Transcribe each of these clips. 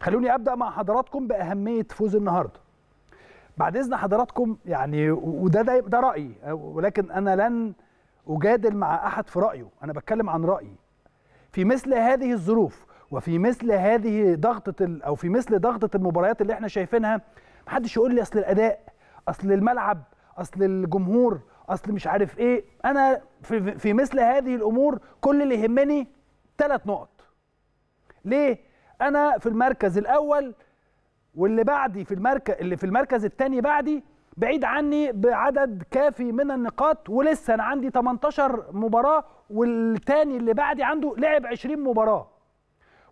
خلوني ابدا مع حضراتكم باهميه فوز النهارده بعد اذن حضراتكم يعني وده ده, ده رايي ولكن انا لن اجادل مع احد في رايه انا بتكلم عن رايي في مثل هذه الظروف وفي مثل هذه ضغطه او في مثل ضغطه المباريات اللي احنا شايفينها محدش يقول لي اصل الاداء اصل الملعب اصل الجمهور اصل مش عارف ايه انا في, في مثل هذه الامور كل اللي يهمني ثلاث نقط ليه انا في المركز الاول واللي بعدي في المركز اللي في المركز الثاني بعدي بعيد عني بعدد كافي من النقاط ولسه انا عندي 18 مباراه والثاني اللي بعدي عنده لعب 20 مباراه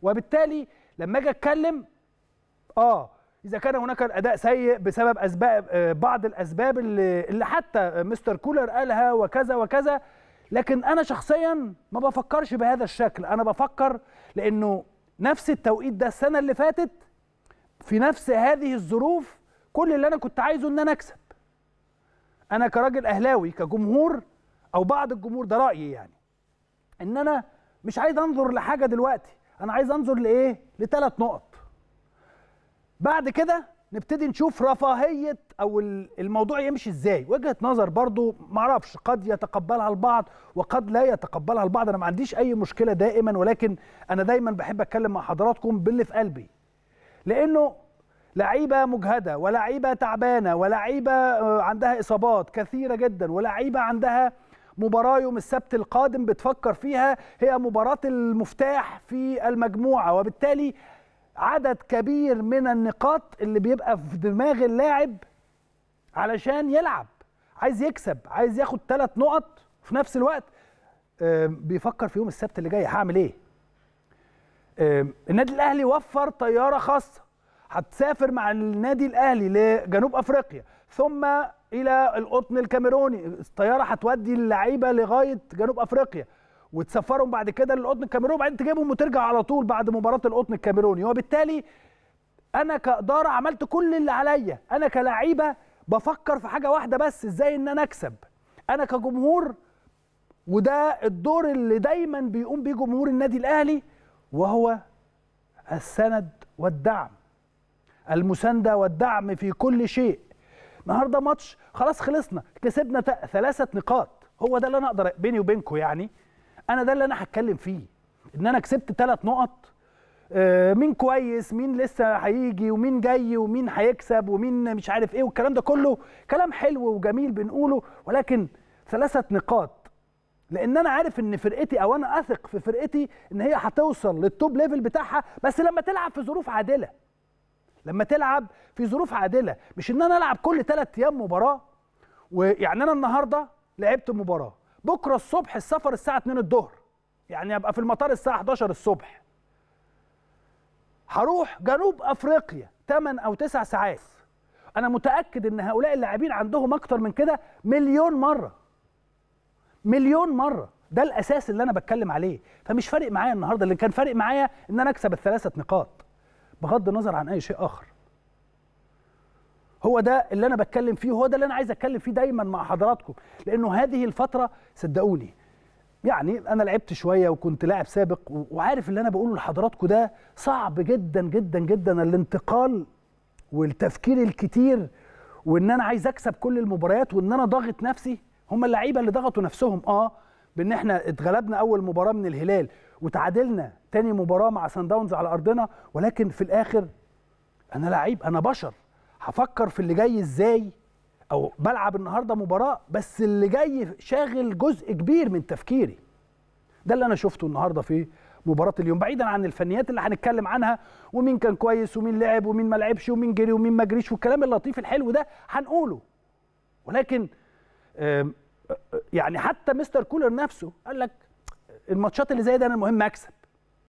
وبالتالي لما اجي اتكلم اه اذا كان هناك الاداء سيء بسبب اسباب آه، بعض الاسباب اللي, اللي حتى مستر كولر قالها وكذا وكذا لكن انا شخصيا ما بفكرش بهذا الشكل انا بفكر لانه نفس التوقيت ده السنه اللي فاتت في نفس هذه الظروف كل اللي انا كنت عايزه ان انا اكسب انا كراجل اهلاوي كجمهور او بعض الجمهور ده رايي يعني ان انا مش عايز انظر لحاجه دلوقتي انا عايز انظر لايه لثلاث نقط بعد كده نبتدي نشوف رفاهيه او الموضوع يمشي ازاي وجهه نظر برضو معرفش قد يتقبلها البعض وقد لا يتقبلها البعض انا ما عنديش اي مشكله دائما ولكن انا دايما بحب اتكلم مع حضراتكم باللي في قلبي لانه لعيبه مجهده ولعيبه تعبانه ولعيبه آه، عندها اصابات كثيره جدا ولعيبه عندها مباراه يوم السبت القادم بتفكر فيها هي مباراه المفتاح في المجموعه وبالتالي عدد كبير من النقاط اللي بيبقى في دماغ اللاعب علشان يلعب عايز يكسب عايز ياخد ثلاث نقط في نفس الوقت بيفكر في يوم السبت اللي جاي هعمل ايه النادي الاهلي وفر طياره خاصه هتسافر مع النادي الاهلي لجنوب افريقيا ثم الى القطن الكاميروني الطياره هتودي اللعيبه لغايه جنوب افريقيا وتسفرهم بعد كده للقطن الكاميروني وبعدين تجيبهم وترجع على طول بعد مباراه القطن الكاميروني وبالتالي انا كاداره عملت كل اللي عليا انا كلعيبه بفكر في حاجه واحده بس ازاي ان انا اكسب انا كجمهور وده الدور اللي دايما بيقوم بيه جمهور النادي الاهلي وهو السند والدعم المسانده والدعم في كل شيء النهارده ماتش خلاص خلصنا كسبنا ثلاثه نقاط هو ده اللي انا اقدر بيني وبينكم يعني انا ده اللي انا هتكلم فيه ان انا كسبت ثلاث نقط آه، مين كويس مين لسه هيجي ومين جاي ومين هيكسب ومين مش عارف ايه والكلام ده كله كلام حلو وجميل بنقوله ولكن ثلاثه نقاط لان انا عارف ان فرقتي او انا اثق في فرقتي ان هي هتوصل للتوب ليفل بتاعها بس لما تلعب في ظروف عادله لما تلعب في ظروف عادله مش ان انا العب كل ثلاث ايام مباراه ويعني انا النهارده لعبت مباراه بكره الصبح السفر الساعه 2 الظهر يعني ابقى في المطار الساعه 11 الصبح هروح جنوب افريقيا 8 او 9 ساعات انا متاكد ان هؤلاء اللاعبين عندهم اكتر من كده مليون مره مليون مره ده الاساس اللي انا بتكلم عليه فمش فارق معايا النهارده اللي كان فارق معايا ان انا اكسب الثلاثه نقاط بغض النظر عن اي شيء اخر هو ده اللي انا بتكلم فيه وهو ده اللي انا عايز اتكلم فيه دايما مع حضراتكم لانه هذه الفتره صدقوني يعني انا لعبت شويه وكنت لاعب سابق وعارف اللي انا بقوله لحضراتكم ده صعب جدا جدا جدا الانتقال والتفكير الكتير وان انا عايز اكسب كل المباريات وان انا ضاغط نفسي هم اللعيبه اللي ضغطوا نفسهم اه بان احنا اتغلبنا اول مباراه من الهلال وتعادلنا تاني مباراه مع سان داونز على ارضنا ولكن في الاخر انا لعيب انا بشر هفكر في اللي جاي ازاي او بلعب النهارده مباراه بس اللي جاي شاغل جزء كبير من تفكيري ده اللي انا شفته النهارده في مباراه اليوم بعيدا عن الفنيات اللي هنتكلم عنها ومين كان كويس ومين لعب ومين ما لعبش ومين جري ومين ما جريش والكلام اللطيف الحلو ده هنقوله ولكن يعني حتى مستر كولر نفسه قال لك الماتشات اللي زي ده انا المهم اكسب